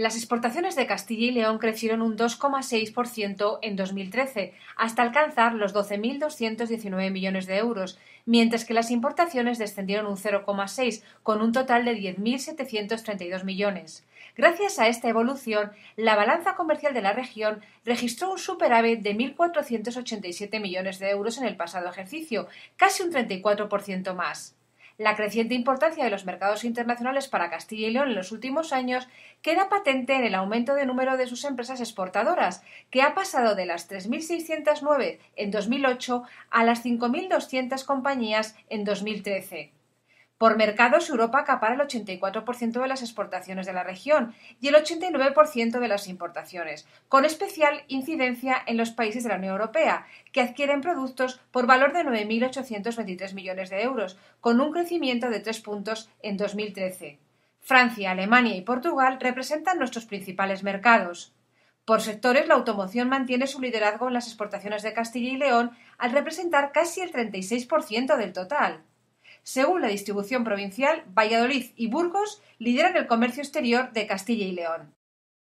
Las exportaciones de Castilla y León crecieron un 2,6% en 2013, hasta alcanzar los 12.219 millones de euros, mientras que las importaciones descendieron un 0,6, con un total de 10.732 millones. Gracias a esta evolución, la balanza comercial de la región registró un superávit de 1.487 millones de euros en el pasado ejercicio, casi un 34% más. La creciente importancia de los mercados internacionales para Castilla y León en los últimos años queda patente en el aumento de número de sus empresas exportadoras, que ha pasado de las 3.609 en 2008 a las 5.200 compañías en 2013. Por mercados, Europa acapara el 84% de las exportaciones de la región y el 89% de las importaciones, con especial incidencia en los países de la Unión Europea, que adquieren productos por valor de 9.823 millones de euros, con un crecimiento de 3 puntos en 2013. Francia, Alemania y Portugal representan nuestros principales mercados. Por sectores, la automoción mantiene su liderazgo en las exportaciones de Castilla y León al representar casi el 36% del total. Según la distribución provincial, Valladolid y Burgos lideran el comercio exterior de Castilla y León.